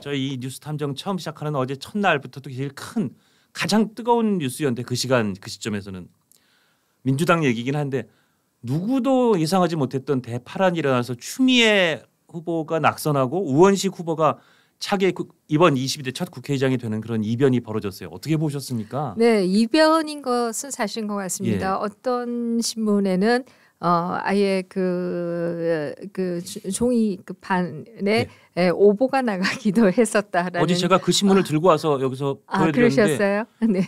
네. 저희 뉴스 탐정 처음 시작하는 어제 첫날부터도 제일 큰 가장 뜨거운 뉴스였는데 그 시간 그 시점에서는 민주당 얘기긴 한데 누구도 예상하지 못했던 대파란 일어나서 추미애 후보가 낙선하고 우원식 후보가 차기 이번 22대 첫 국회의장이 되는 그런 이변이 벌어졌어요. 어떻게 보셨습니까? 네, 이변인 것은 사실인 것 같습니다. 예. 어떤 신문에는 어 아예 그그 그, 그 종이 그 판에 네. 예. 예, 오보가 나가기도 했었다라는 어제 제가 그 신문을 들고 와서 여기서 아, 보여드렸는데 네.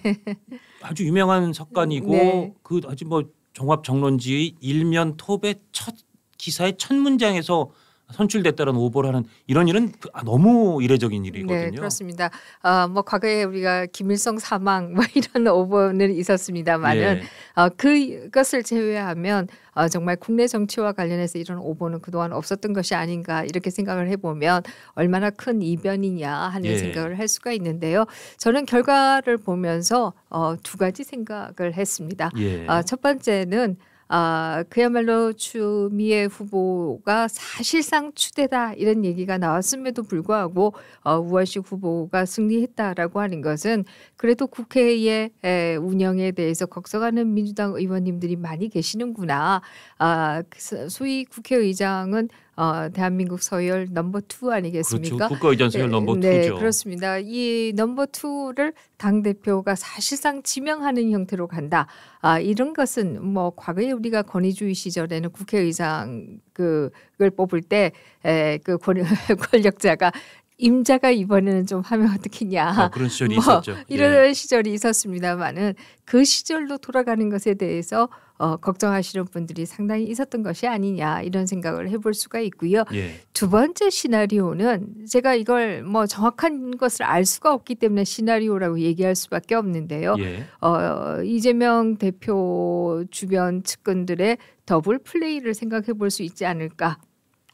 아주 유명한 석관이고 네. 그 아주 뭐 종합 정론지의 일면 톱의 첫 기사의 첫 문장에서 선출됐다는 오보를 하는 이런 일은 그, 아, 너무 이례적인 네, 일이거든요. 네, 그렇습니다. 어, 뭐 과거에 우리가 김일성 사망 뭐 이런 오보는 있었습니다만은 예. 어, 그것을 제외하면 어, 정말 국내 정치와 관련해서 이런 오보는 그동안 없었던 것이 아닌가 이렇게 생각을 해보면 얼마나 큰 이변이냐 하는 예. 생각을 할 수가 있는데요. 저는 결과를 보면서 어, 두 가지 생각을 했습니다. 예. 어, 첫 번째는 아, 그야말로 추미애 후보가 사실상 추대다 이런 얘기가 나왔음에도 불구하고 어, 우원식 후보가 승리했다라고 하는 것은 그래도 국회의 에, 운영에 대해서 걱정하는 민주당 의원님들이 많이 계시는구나. 아, 그 소위 국회의장은 어, 대한민국 서열 넘버 투 아니겠습니까? 그렇죠. 국가의전 서열 넘버 네, 투죠. 네, 그렇습니다. 이 넘버 투를 당 대표가 사실상 지명하는 형태로 간다. 아, 이런 것은 뭐 과거에 우리가 권위주의 시절에는 국회의장 그걸 뽑을 때그 권력자가 임자가 이번에는 좀 하면 어떻겠냐. 아, 그런 시절이 뭐 있었죠. 이런 예. 시절이 있었습니다만은 그 시절로 돌아가는 것에 대해서 어, 걱정하시는 분들이 상당히 있었던 것이 아니냐 이런 생각을 해볼 수가 있고요. 예. 두 번째 시나리오는 제가 이걸 뭐 정확한 것을 알 수가 없기 때문에 시나리오라고 얘기할 수밖에 없는데요. 예. 어, 이재명 대표 주변 측근들의 더블 플레이를 생각해 볼 수 있지 않을까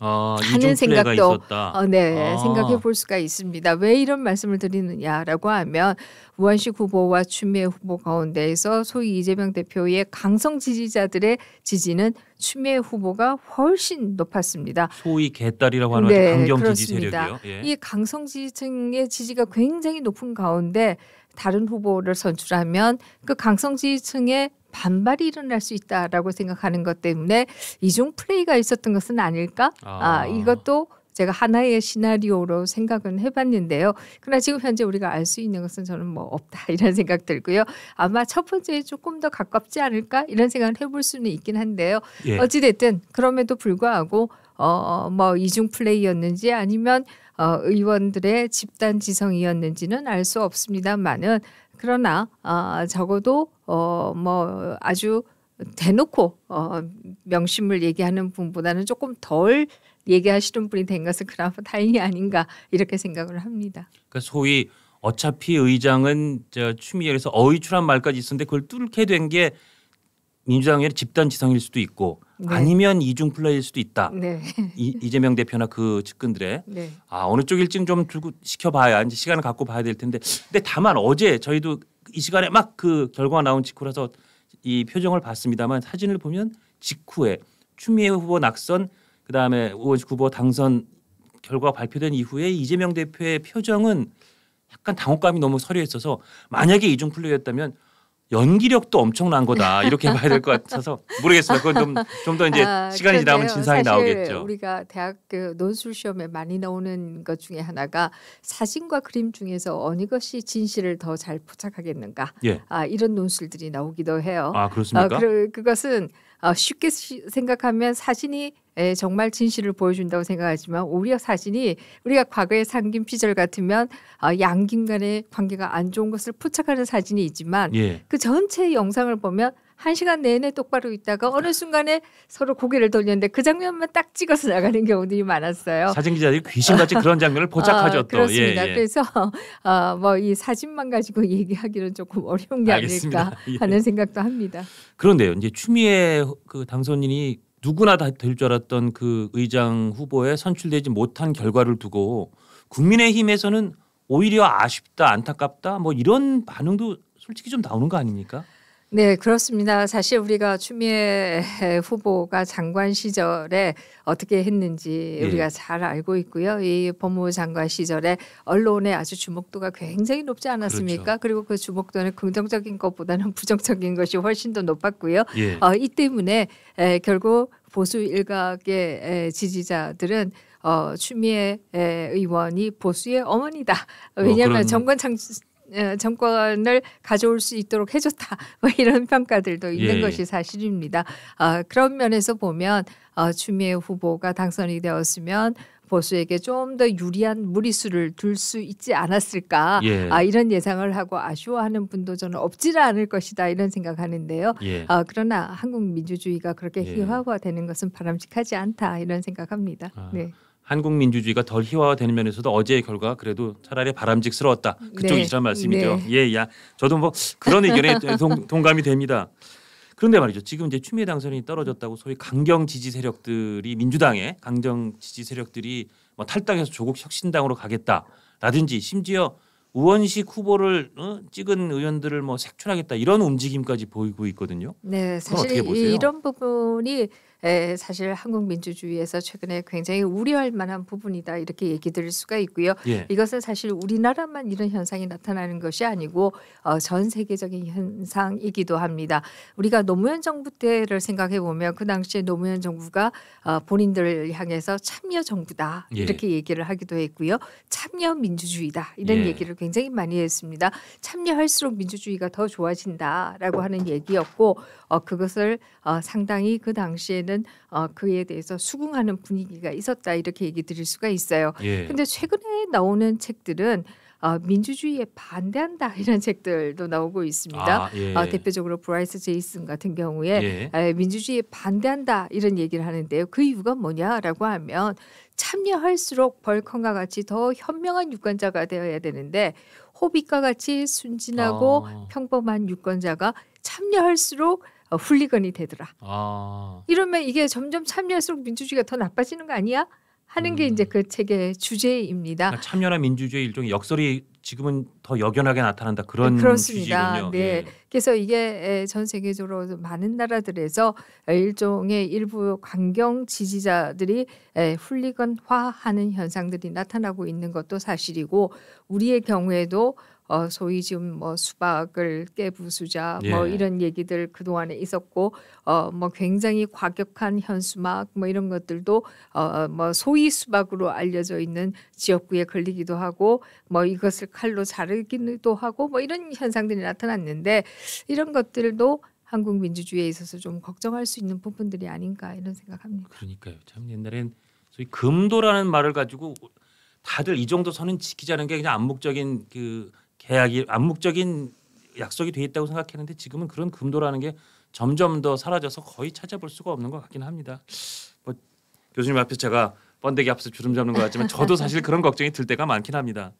아, 하는 생각도 어, 네 아. 생각해 볼 수가 있습니다. 왜 이런 말씀을 드리느냐라고 하면 우한식 후보와 추미애 후보 가운데에서 소위 이재명 대표의 강성 지지자들의 지지는 추미애 후보가 훨씬 높았습니다. 소위 개딸이라고 하는 네, 강경 지지 세력이요. 예. 이 강성 지지층의 지지가 굉장히 높은 가운데 다른 후보를 선출하면 그 강성 지지층에 반발이 일어날 수 있다라고 생각하는 것 때문에 이중 플레이가 있었던 것은 아닐까? 아, 아 이것도 제가 하나의 시나리오로 생각은 해봤는데요. 그러나 지금 현재 우리가 알 수 있는 것은 저는 뭐 없다 이런 생각 들고요. 아마 첫 번째에 조금 더 가깝지 않을까 이런 생각을 해볼 수는 있긴 한데요. 예. 어찌됐든 그럼에도 불구하고 어, 어, 뭐 이중 플레이였는지 아니면 어, 의원들의 집단 지성이었는지는 알 수 없습니다만은 그러나 어, 적어도 어, 뭐 아주 대놓고 어, 명심을 얘기하는 분보다는 조금 덜 얘기하시는 분이 된 것은 그나마 다행이 아닌가 이렇게 생각을 합니다. 그러니까 소위 어차피 의장은 저 추미애에서 어의출한 말까지 있었는데 그걸 뚫게 된 게 민주당 의 집단 지성일 수도 있고 네. 아니면 이중 플레이일 수도 있다. 네. 이, 이재명 대표나 그 측근들의 네. 아 어느 쪽일지좀 두고 시켜봐야 이제 시간을 갖고 봐야 될 텐데. 근데 다만 어제 저희도 이 시간에 막 그 결과가 나온 직후라서 이 표정을 봤습니다만 사진을 보면 직후에 추미애 후보 낙선 그다음에 오원식 후보 당선 결과가 발표된 이후에 이재명 대표의 표정은 약간 당혹감이 너무 서려있어서 만약에 이중 플레이였다면 연기력도 엄청난 거다 이렇게 봐야 될 것 같아서 모르겠어요. 그건 좀 좀더 이제 아, 시간이 지나면 진상이 나오겠죠. 우리가 대학교 그 논술 시험에 많이 나오는 것 중에 하나가 사진과 그림 중에서 어느 것이 진실을 더 잘 포착하겠는가. 예. 아 이런 논술들이 나오기도 해요. 아 그렇습니까? 아, 그, 그것은 어, 쉽게 생각하면 사진이 에, 예, 정말 진실을 보여준다고 생각하지만 오히려 사진이 우리가 과거에 상김 피절 같으면 어, 아, 양김 간의 관계가 안 좋은 것을 포착하는 사진이 있지만 예. 그 전체 영상을 보면 한 시간 내내 똑바로 있다가 어느 순간에 서로 고개를 돌렸는데 그 장면만 딱 찍어서 나가는 경우들이 많았어요. 사진 기자들이 귀신같이 그런 장면을 포착하죠 어, 또. 그렇습니다. 예, 예. 그래서 어, 뭐이 사진만 가지고 얘기하기는 조금 어려운 게 알겠습니다. 아닐까 예. 하는 생각도 합니다. 그런데요, 이제 추미애 그 당선인이 누구나 다될줄 알았던 그 의장 후보에 선출되지 못한 결과를 두고 국민의힘에서는 오히려 아쉽다, 안타깝다, 뭐 이런 반응도 솔직히 좀 나오는 거 아닙니까? 네, 그렇습니다. 사실 우리가 추미애 후보가 장관 시절에 어떻게 했는지 예. 우리가 예. 잘 알고 있고요. 이 법무부 장관 시절에 언론의 아주 주목도가 굉장히 높지 않았습니까? 그렇죠. 그리고그 주목도는 긍정적인 것보다는 부정적인 것이 훨씬 더 높았고요. 예. 어, 이 때문에 에, 결국 보수 일각의 에, 지지자들은 어, 추미애 에, 의원이 보수의 어머니다. 어, 왜냐하면 어, 정권 창 예, 정권을 가져올 수 있도록 해줬다. 뭐 이런 평가들도 있는 예. 것이 사실입니다. 어, 그런 면에서 보면 어, 추미애 후보가 당선이 되었으면 보수에게 좀 더 유리한 무리수를 둘 수 있지 않았을까 예. 아, 이런 예상을 하고 아쉬워하는 분도 저는 없지는 않을 것이다 이런 생각하는데요. 예. 아, 그러나 한국 민주주의가 그렇게 예. 희화화되는 것은 바람직하지 않다 이런 생각합니다. 아. 네. 한국 민주주의가 덜 희화화되는 면에서도 어제의 결과가 그래도 차라리 바람직스러웠다. 그쪽이란 네. 말씀이죠. 네. 예, 야. 저도 뭐 그런 의견에 동, 감이 됩니다. 그런데 말이죠. 지금 이제 추미애 당선인이 떨어졌다고 소위 강경 지지 세력들이 민주당의 강경 지지 세력들이 뭐 탈당해서 조국 혁신당으로 가겠다라든지 심지어 우원식 후보를 어? 찍은 의원들을 뭐 색출하겠다 이런 움직임까지 보이고 있거든요. 네, 사실 이런 부분이 에, 예, 사실 한국 민주주의에서 최근에 굉장히 우려할 만한 부분이다 이렇게 얘기 드릴 수가 있고요. 예. 이것은 사실 우리나라만 이런 현상이 나타나는 것이 아니고 어, 전 세계적인 현상이기도 합니다. 우리가 노무현 정부 때를 생각해 보면 그 당시에 노무현 정부가 어, 본인들을 향해서 참여 정부다 예. 이렇게 얘기를 하기도 했고요. 참여 민주주의다 이런 예. 얘기를 굉장히 많이 했습니다. 참여할수록 민주주의가 더 좋아진다라고 하는 얘기였고 어, 그것을 어, 상당히 그 당시에는 어, 그에 대해서 수긍하는 분위기가 있었다 이렇게 얘기 드릴 수가 있어요. 예. 근데 최근에 나오는 책들은 어, 민주주의에 반대한다 이런 책들도 나오고 있습니다. 아, 예. 어, 대표적으로 브라이스 제이슨 같은 경우에 예. 에, 민주주의에 반대한다 이런 얘기를 하는데요. 그 이유가 뭐냐라고 하면 참여할수록 벌컨과 같이 더 현명한 유권자가 되어야 되는데 호빗과 같이 순진하고 아. 평범한 유권자가 참여할수록 어, 훌리건이 되더라. 아. 이러면 이게 점점 참여할수록 민주주의가 더 나빠지는 거 아니야? 하는 음. 게 이제 그 책의 주제입니다. 그러니까 참여나 민주주의 일종의 역설이 지금은 더 역연하게 나타난다 그런 네, 그렇습니다. 취지군요. 네. 예. 그래서 이게 전 세계적으로 많은 나라들에서 일종의 일부 강경 지지자들이 훌리건화하는 현상들이 나타나고 있는 것도 사실이고 우리의 경우에도 어, 소위 지금 뭐 수박을 깨부수자 뭐 예. 이런 얘기들 그 동안에 있었고 어, 뭐 굉장히 과격한 현수막 뭐 이런 것들도 어, 어, 뭐 소위 수박으로 알려져 있는 지역구에 걸리기도 하고 뭐 이것을 칼로 자르기도 하고 뭐 이런 현상들이 나타났는데 이런 것들도 한국 민주주의에 있어서 좀 걱정할 수 있는 부분들이 아닌가 이런 생각합니다. 그러니까요. 참 옛날엔 소위 금도라는 말을 가지고 다들 이 정도 선은 지키자는 게 그냥 암묵적인 그 계약이 암묵적인 약속이 돼 있다고 생각했는데 지금은 그런 금도라는 게 점점 더 사라져서 거의 찾아볼 수가 없는 것 같긴 합니다. 뭐 교수님 앞에 제가 번데기 앞에서 주름 잡는 것 같지만 저도 사실 그런 걱정이 들 때가 많긴 합니다.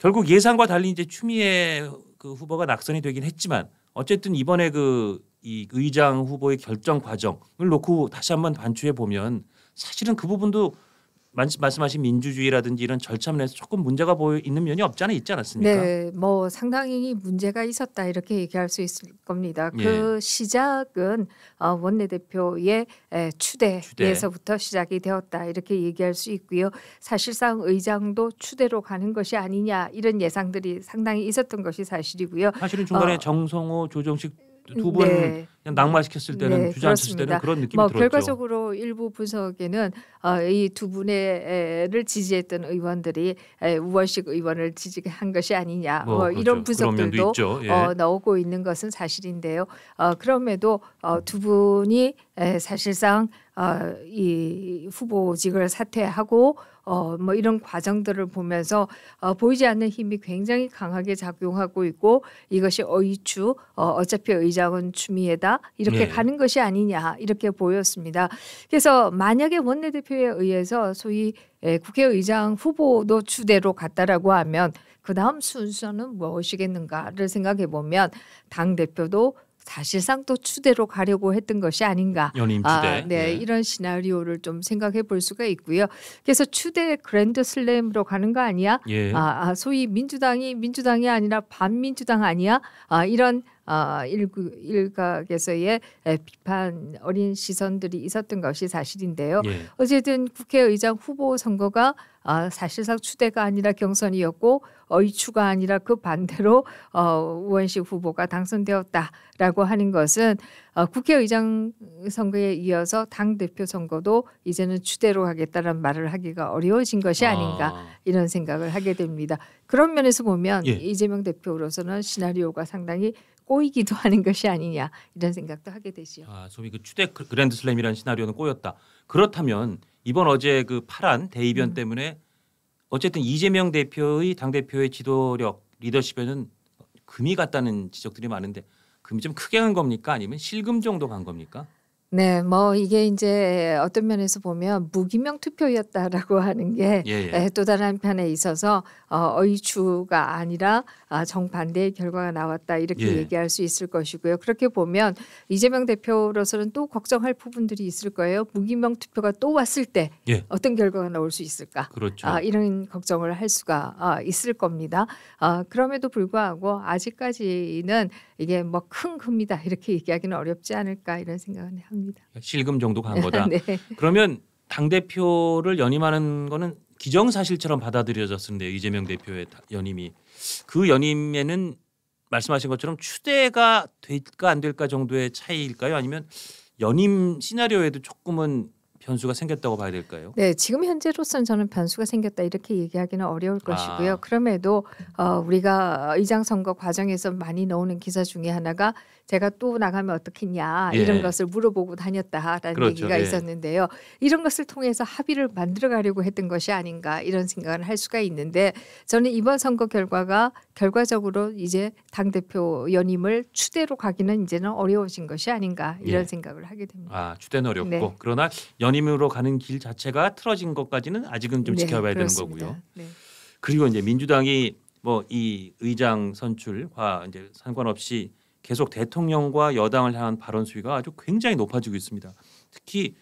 결국 예상과 달리 이제 추미애 그 후보가 낙선이 되긴 했지만 어쨌든 이번에 그 이 의장 후보의 결정 과정을 놓고 다시 한 번 반추해 보면 사실은 그 부분도 말씀하신 민주주의라든지 이런 절차 면에서 조금 문제가 보여 있는 면이 없지 않아 있지 않았습니까? 네, 뭐 상당히 문제가 있었다 이렇게 얘기할 수 있을 겁니다. 예. 그 예. 시작은 어, 원내대표의 추대에서부터 추대. 시작이 되었다 이렇게 얘기할 수 있고요. 사실상 의장도 추대로 가는 것이 아니냐 이런 예상들이 상당히 있었던 것이 사실이고요. 사실은 중간에 어, 정성호, 조정식 두분 네. 그냥 낙마시켰을 때는 네, 주저앉혔을 때는 그런 느낌이 뭐 들었죠. 결과적으로 일부 분석에는 어, 이두 분의를 지지했던 의원들이 우원식 의원을 지지한 것이 아니냐 뭐, 뭐 그렇죠. 이런 분석들도 예. 어, 나오고 있는 것은 사실인데요. 어, 그럼에도 어, 두 분이 사실상 어, 이 후보직을 사퇴하고 어, 뭐 이런 과정들을 보면서 어, 보이지 않는 힘이 굉장히 강하게 작용하고 있고 이것이 어이추 어, 차피 의장은 추미애다 이렇게 네. 가는 것이 아니냐 이렇게 보였습니다. 그래서 만약에 원내대표에 의해서 소위 국회의장 후보도 주대로 갔다라고 하면 그 다음 순서는 무엇이겠는가를 생각해 보면 당 대표도 사실상 또 추대로 가려고 했던 것이 아닌가. 연임 아, 추대. 아, 네, 네, 이런 시나리오를 좀 생각해 볼 수가 있고요. 그래서 추대 그랜드 슬램으로 가는 거 아니야? 예. 아, 아 소위 민주당이 민주당이 아니라 반민주당 아니야? 아, 이런 아, 일각에서의 비판 어린 시선들이 있었던 것이 사실인데요. 예. 어쨌든 국회의장 후보 선거가 아, 사실상 추대가 아니라 경선이었고 의추가 아니라 그 반대로 어, 우원식 후보가 당선되었다라고 하는 것은 어, 국회의장 선거에 이어서 당 대표 선거도 이제는 추대로 하겠다는 말을 하기가 어려워진 것이 아. 아닌가 아. 이런 생각을 하게 됩니다. 그런 면에서 보면 예. 이재명 대표로서는 시나리오가 상당히 꼬이기도 하는 것이 아니냐 이런 생각도 하게 되죠 아, 소위 그 추대 그 그랜드슬램이라는 시나리오는 꼬였다. 그렇다면 이번 어제 그 파란 대의변 음. 때문에 어쨌든 이재명 대표의 당 대표의 지도력 리더십에는 금이 갔다는 지적들이 많은데 금이 좀 크게 간 겁니까 아니면 실금 정도 간 겁니까? 네, 뭐 이게 이제 어떤 면에서 보면 무기명 투표였다라고 하는 게또 예, 예. 예, 다른 한편에 있어서 어, 의추가 아니라 아, 정반대의 결과가 나왔다 이렇게 예. 얘기할 수 있을 것이고요. 그렇게 보면 이재명 대표로서는 또 걱정할 부분들이 있을 거예요. 무기명 투표가 또 왔을 때 어떤 결과가 나올 수 있을까? 그렇죠. 아, 이런 걱정을 할 수가 아, 있을 겁니다. 아, 그럼에도 불구하고 아직까지는 이게 뭐 큰금니다 이렇게 얘기하기는 어렵지 않을까 이런 생각을 합니다. 같습니다. 실금 정도 간 거다. 네. 그러면 당 대표를 연임하는 거는 기정사실처럼 받아들여졌는데 이재명 대표의 연임이 그 연임에는 말씀하신 것처럼 추대가 될까 안 될까 정도의 차이일까요? 아니면 연임 시나리오에도 조금은 변수가 생겼다고 봐야 될까요? 네, 지금 현재로서는 저는 변수가 생겼다 이렇게 얘기하기는 어려울 아. 것이고요. 아. 그럼에도 어, 우리가 의장 선거 과정에서 많이 나오는 기사 중에 하나가 제가 또 나가면 어떻겠냐 이런 예. 것을 물어보고 다녔다라는 그렇죠. 얘기가 예. 있었는데요. 이런 것을 통해서 합의를 만들어가려고 했던 것이 아닌가 이런 생각을 할 수가 있는데 저는 이번 선거 결과가 결과적으로 이제 당 대표 연임을 추대로 가기는 이제는 어려워진 것이 아닌가 이런 예. 생각을 하게 됩니다. 아 추대는 어렵고 네. 그러나 연임으로 가는 길 자체가 틀어진 것까지는 아직은 좀 네, 지켜봐야 그렇습니다. 되는 거고요. 네. 그리고 이제 민주당이 뭐 이 의장 선출과 이제 상관없이 계속 대통령과 여당을 향한 발언 수위가 아주 굉장히 높아지고 있습니다. 특히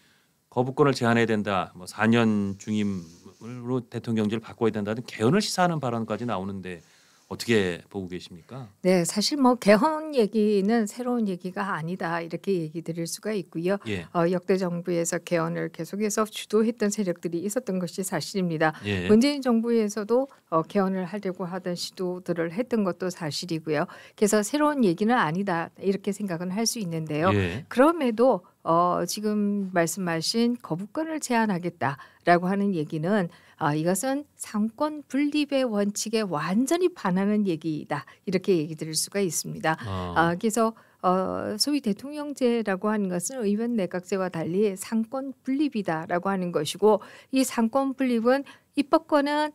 거부권을 제한해야 된다, 뭐 4년 중임으로 대통령제를 바꿔야 된다는 개헌을 시사하는 발언까지 나오는데 어떻게 보고 계십니까? 네, 사실 뭐 개헌 얘기는 새로운 얘기가 아니다 이렇게 얘기 드릴 수가 있고요. 예. 어, 역대 정부에서 개헌을 계속해서 주도했던 세력들이 있었던 것이 사실입니다. 예. 문재인 정부에서도 어, 개헌을 하려고 하던 시도들을 했던 것도 사실이고요. 그래서 새로운 얘기는 아니다 이렇게 생각은 할 수 있는데요. 예. 그럼에도 어, 지금 말씀하신 거부권을 제한하겠다라고 하는 얘기는 어, 이것은 상권 분립의 원칙에 완전히 반하는 얘기다 이렇게 얘기 드릴 수가 있습니다. 아. 어, 그래서 어, 소위 대통령제라고 하는 것은 의원 내각제와 달리 상권 분립이다라고 하는 것이고 이 상권 분립은 입법권은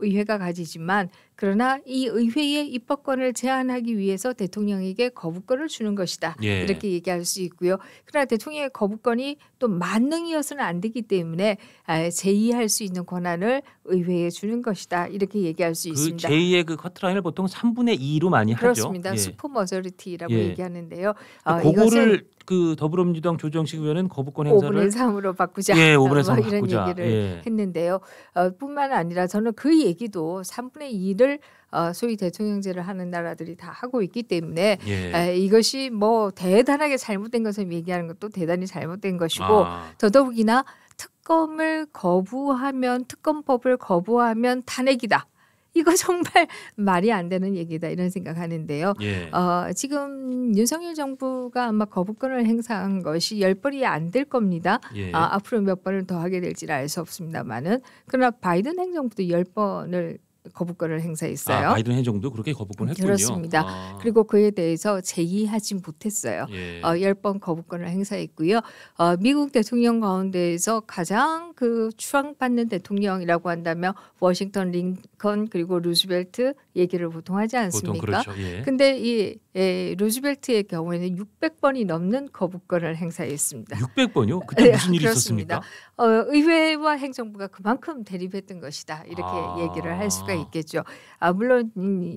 의회가 가지지만 그러나 이 의회의 입법권을 제한하기 위해서 대통령에게 거부권을 주는 것이다. 예. 이렇게 얘기할 수 있고요. 그러나 대통령의 거부권이 또 만능이어서는 안 되기 때문에 아, 제의할 수 있는 권한을 의회에 주는 것이다. 이렇게 얘기할 수그 있습니다. 제의의 그 커트라인을 보통 3분의 2로 많이 그렇습니다. 하죠. 그렇습니다. 예. 슈퍼 머저리티라고 예. 얘기하는데요. 아, 그러니까 그거를 그 더불어민주당 조정식 의원은 거부권 행사를 5분의 3으로 바꾸자. 예, 5분의 3 이런 바꾸자. 얘기를 예. 했는데요. 어, 뿐만 아니라 저는 그 얘기도 3분의 2를 어, 소위 대통령제를 하는 나라들이 다 하고 있기 때문에 예. 에, 이것이 뭐 대단하게 잘못된 것을 얘기하는 것도 대단히 잘못된 것이고 아. 더더욱이나 특검을 거부하면 특검법을 거부하면 탄핵이다. 이거 정말 말이 안 되는 얘기다 이런 생각하는데요. 예. 어, 지금 윤석열 정부가 아마 거부권을 행사한 것이 열 번이 안 될 겁니다. 예. 아, 앞으로 몇 번을 더 하게 될지는 알수 없습니다만은 그러나 바이든 행정부도 열 번을 거부권을 행사했어요. 아, 바이든 행정도 그렇게 거부권을 했군요. 그렇습니다. 아. 그리고 그에 대해서 제의하지 못했어요. 예. 어, 10번 거부권을 행사했고요. 어, 미국 대통령 가운데에서 가장 그 추앙받는 대통령이라고 한다면 워싱턴 링컨 그리고 루즈벨트 얘기를 보통 하지 않습니까? 보통 그렇죠. 예. 근데 이 예, 루즈벨트의 경우에는 600번이 넘는 거부권을 행사했습니다. 600번요? 그때 네, 무슨 일이 있었습니까? 어, 의회와 행정부가 그만큼 대립했던 것이다. 이렇게 아. 얘기를 할 수가 있겠죠. 아 물론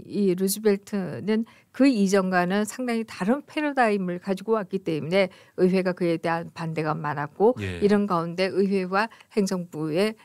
이 루즈벨트는 그 이전과는 상당히 다른 패러다임을 가지고 왔기 때문에 의회가 그에 대한 반대가 많았고 예. 이런 가운데 의회와 행정부의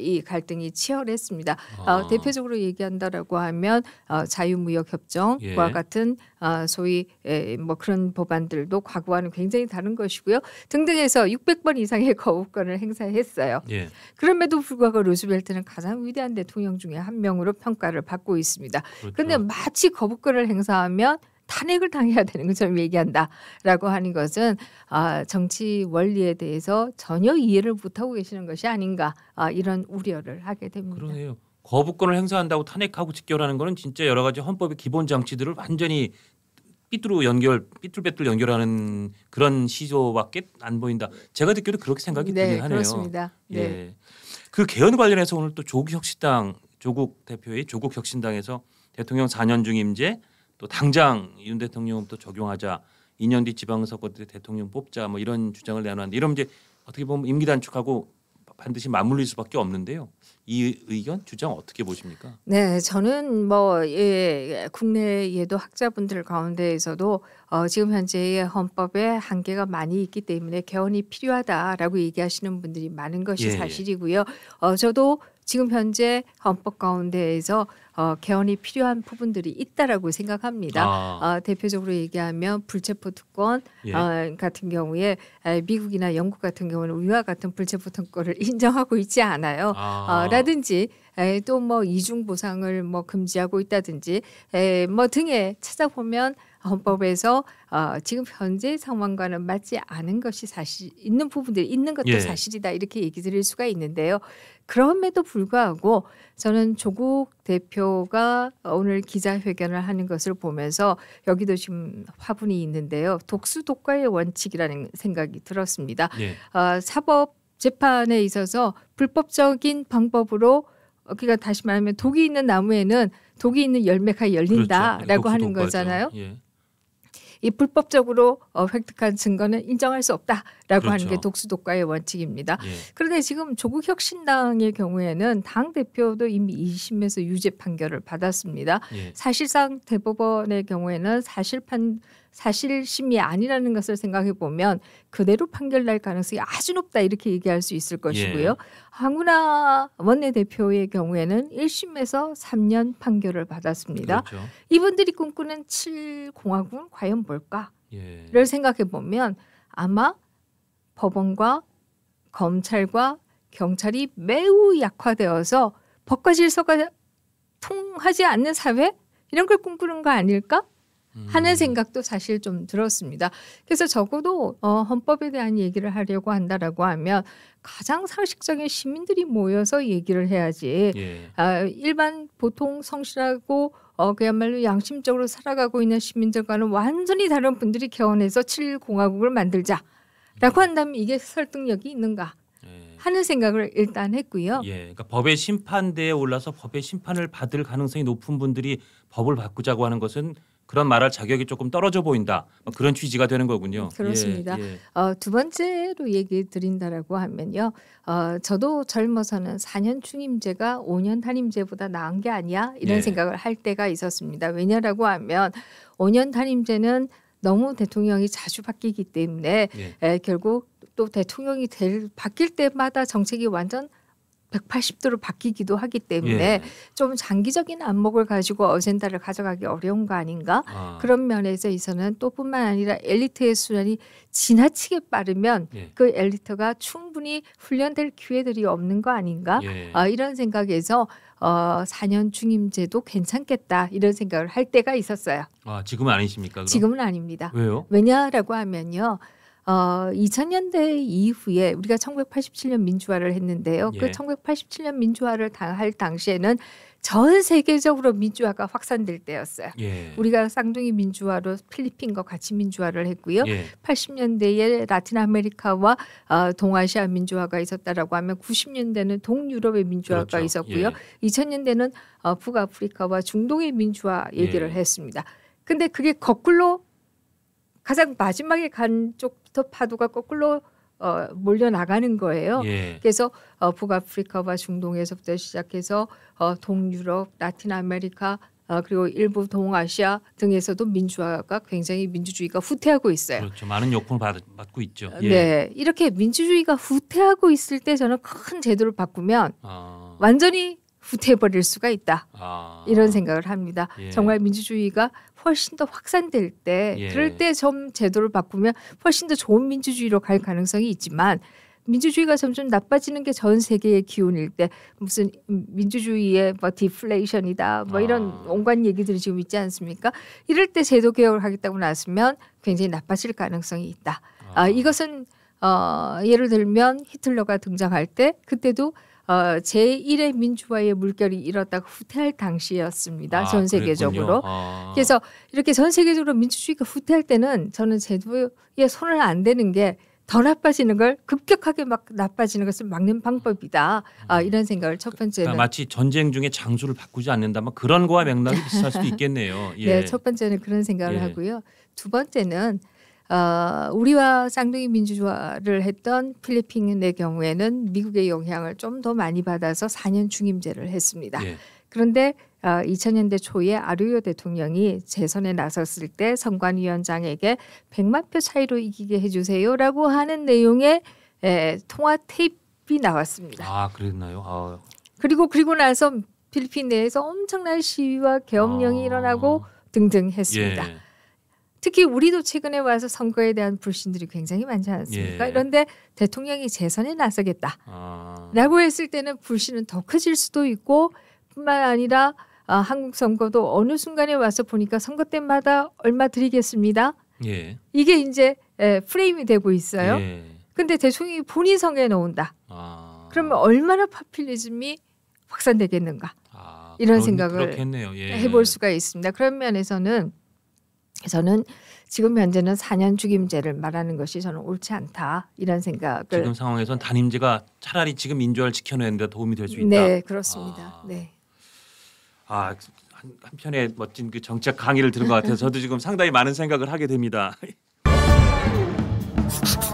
이 갈등이 치열했습니다. 어, 아. 어, 대표적으로 얘기한다라고 하면 어, 자유무역협정과 예. 같은 어, 소위 에, 뭐 그런 법안들도 과거와는 굉장히 다른 것이고요. 등등해서 600번 이상의 거부권을 행사했어요. 예. 그럼에도 불구하고 루즈벨트는 가장 위대한 대통령 중에 한 명으로 평가를 받고 있습니다. 그렇죠. 그런데 그렇죠. 마치 거부권을 행 행사하면 탄핵을 당해야 되는 것처럼 얘기한다라고 하는 것은 아, 정치 원리에 대해서 전혀 이해를 못하고 계시는 것이 아닌가 아, 이런 우려를 하게 됩니다. 그러네요. 거부권을 행사한다고 탄핵하고 직결하는 것은 진짜 여러 가지 헌법의 기본 장치들을 완전히 삐뚤로 연결, 삐뚤빼뚤 연결하는 그런 시조밖에 안 보인다. 제가 듣기도 그렇게 생각이 네, 들긴 하네요. 그렇습니다. 예. 네. 그 개헌 관련해서 오늘 또 조국 혁신당 조국 대표의 조국 혁신당에서 대통령 4년 중임제 또 당장 윤 대통령부터 적용하자 2년 뒤 지방선거 때 대통령 뽑자 뭐 이런 주장을 내놨는데 이런 이제 어떻게 보면 임기 단축하고 반드시 맞물릴 수밖에 없는데요. 이 의견 주장 어떻게 보십니까? 네, 저는 뭐 예, 예 국내에도 학자분들 가운데에서도 어, 지금 현재의 헌법에 한계가 많이 있기 때문에 개헌이 필요하다라고 얘기하시는 분들이 많은 것이 예, 예. 사실이고요. 어, 저도 지금 현재 헌법 가운데에서 어, 개헌이 필요한 부분들이 있다라고 생각합니다. 아. 어, 대표적으로 얘기하면 불체포 특권 예. 어, 같은 경우에 미국이나 영국 같은 경우는 우리와 같은 불체포 특권을 인정하고 있지 않아요. 아. 어, 라든지 또 뭐 이중 보상을 뭐 금지하고 있다든지 에, 뭐 등에 찾아보면 헌법에서 어, 지금 현재 상황과는 맞지 않은 것이 사실 있는 부분들이 있는 것도 예. 사실이다 이렇게 얘기 드릴 수가 있는데요. 그럼에도 불구하고 저는 조국 대표가 오늘 기자회견을 하는 것을 보면서 여기도 지금 화분이 있는데요. 독수독과의 원칙이라는 생각이 들었습니다. 예. 어, 사법 재판에 있어서 불법적인 방법으로 그러니까 다시 말하면 독이 있는 나무에는 독이 있는 열매가 열린다라고 그렇죠. 하는 거잖아요. 예. 이 불법적으로 어, 획득한 증거는 인정할 수 없다라고 그렇죠. 하는 게 그렇죠. 독수독과의 원칙입니다. 예. 그런데 지금 조국 혁신당의 경우에는 당 대표도 이미 2심에서 유죄 판결을 받았습니다. 예. 사실상 대법원의 경우에는 사실 판 사실심이 아니라는 것을 생각해 보면 그대로 판결날 가능성이 아주 높다 이렇게 얘기할 수 있을 것이고요. 예. 황운하 원내대표의 경우에는 1심에서 3년 판결을 받았습니다. 그렇죠. 이분들이 꿈꾸는 7공화국은 과연 뭘까를 예. 생각해 보면 아마 법원과 검찰과 경찰이 매우 약화되어서 법과 질서가 통하지 않는 사회 이런 걸 꿈꾸는 거 아닐까? 하는 생각도 사실 좀 들었습니다. 그래서 적어도 어, 헌법에 대한 얘기를 하려고 한다라고 하면 가장 상식적인 시민들이 모여서 얘기를 해야지 예. 아, 일반 보통 성실하고 어, 그야말로 양심적으로 살아가고 있는 시민들과는 완전히 다른 분들이 개원해서칠 공화국을 만들자라고 음. 한다면 이게 설득력이 있는가? 예. 하는 생각을 일단 했고요. 예, 그러니까 법의 심판대에 올라서 법의 심판을 받을 가능성이 높은 분들이 법을 바꾸자고 하는 것은 그런 말할 자격이 조금 떨어져 보인다. 뭐 그런 취지가 되는 거군요. 음, 그렇습니다. 예, 예. 어, 두 번째로 얘기 드린다라고 하면요. 어, 저도 젊어서는 4년 추임제가 5년 탄임제보다 나은 게 아니야 이런 예. 생각을 할 때가 있었습니다. 왜냐라고 하면 5년 탄임제는 너무 대통령이 자주 바뀌기 때문에 예. 에, 결국 또 대통령이 될 바뀔 때마다 정책이 완전 180도로 바뀌기도 하기 때문에 예. 좀 장기적인 안목을 가지고 어젠다를 가져가기 어려운 거 아닌가 아. 그런 면에서 이서는 또 뿐만 아니라 엘리트의 수련이 지나치게 빠르면 예. 그 엘리트가 충분히 훈련될 기회들이 없는 거 아닌가 예. 어, 이런 생각에서 어, 4년 중임제도 괜찮겠다 이런 생각을 할 때가 있었어요. 아 지금은 아니십니까? 그럼? 지금은 아닙니다. 왜요? 왜냐라고 하면요. 어, 2000년대 이후에 우리가 1987년 민주화를 했는데요. 그 예. 그 1987년 민주화를 당할 당시에는 전 세계적으로 민주화가 확산될 때였어요. 예. 우리가 쌍둥이 민주화로 필리핀과 같이 민주화를 했고요. 예. 80년대에 라틴 아메리카와 어, 동아시아 민주화가 있었다라고 하면 90년대는 동유럽의 민주화가 그렇죠. 있었고요. 예. 2000년대는 어, 북아프리카와 중동의 민주화 얘기를 예. 했습니다. 근데 그게 거꾸로 가장 마지막에 간쪽 더 파도가 거꾸로 어, 몰려 나가는 거예요. 예. 그래서 어, 북아프리카와 중동에서부터 시작해서 어, 동유럽, 라틴 아메리카 어, 그리고 일부 동아시아 등에서도 민주화가 굉장히 민주주의가 후퇴하고 있어요. 그렇죠. 많은 역풍을 받, 받고 있죠. 예. 네, 이렇게 민주주의가 후퇴하고 있을 때 저는 큰 제도를 바꾸면 아. 완전히 후퇴해버릴 수가 있다. 아. 이런 생각을 합니다. 예. 정말 민주주의가 훨씬 더 확산될 때 예. 그럴 때 좀 제도를 바꾸면 훨씬 더 좋은 민주주의로 갈 가능성이 있지만 민주주의가 점점 나빠지는 게 전 세계의 기운일 때 무슨 민주주의의 뭐 디플레이션이다 뭐 이런 아. 온갖 얘기들이 지금 있지 않습니까? 이럴 때 제도 개혁을 하겠다고 나왔으면 굉장히 나빠질 가능성이 있다. 아, 아, 이것은 어, 예를 들면 히틀러가 등장할 때 그때도 어, 제1의 민주화의 물결이 일었다고 후퇴할 당시였습니다. 아, 전 세계적으로. 아. 그래서 이렇게 전 세계적으로 민주주의가 후퇴할 때는 저는 제도에 손을 안 대는 게 더 나빠지는 걸 급격하게 막 나빠지는 것을 막는 방법이다. 아, 음. 이런 생각을 첫 번째는 그러니까 마치 전쟁 중에 장수를 바꾸지 않는다면 그런 거와 맥락이 비슷할 수도 있겠네요. 네, 예. 네, 첫 번째는 그런 생각을 예. 하고요. 두 번째는 어, 우리와 쌍둥이 민주화를 했던 필리핀의 경우에는 미국의 영향을 좀 더 많이 받아서 4년 중임제를 했습니다. 예. 그런데 어, 2000년대 초에 아류요 대통령이 재선에 나섰을 때 선관위원장에게 100만 표 차이로 이기게 해주세요라고 하는 내용의 에, 통화 테이프가 나왔습니다. 아 그랬나요? 아. 그리고 그리고 나서 필리핀 내에서 엄청난 시위와 계엄령이 아. 일어나고 등등 했습니다. 예. 특히 우리도 최근에 와서 선거에 대한 불신들이 굉장히 많지 않습니까? 예. 그런데 대통령이 재선에 나서겠다라고 아. 했을 때는 불신은 더 커질 수도 있고 뿐만 아니라 아, 한국 선거도 어느 순간에 와서 보니까 선거 때마다 얼마 드리겠습니다. 예. 이게 이제 에, 프레임이 되고 있어요. 그런데 예. 대통령이 본인 성에 넣은다. 아. 그러면 얼마나 파퓰리즘이 확산되겠는가? 아, 이런 그런, 생각을 예. 해볼 수가 있습니다. 그런 면에서는 저는 지금 현재는 4년 죽임제를 말하는 것이 저는 옳지 않다 이런 생각을 지금 상황에선 단임제가 차라리 지금 인조를 지켜내는 데 도움이 될 수 있다. 네, 그렇습니다. 아. 네. 아, 한, 한편의 멋진 그 정책 강의를 들은 것 같아서 저도 지금 상당히 많은 생각을 하게 됩니다.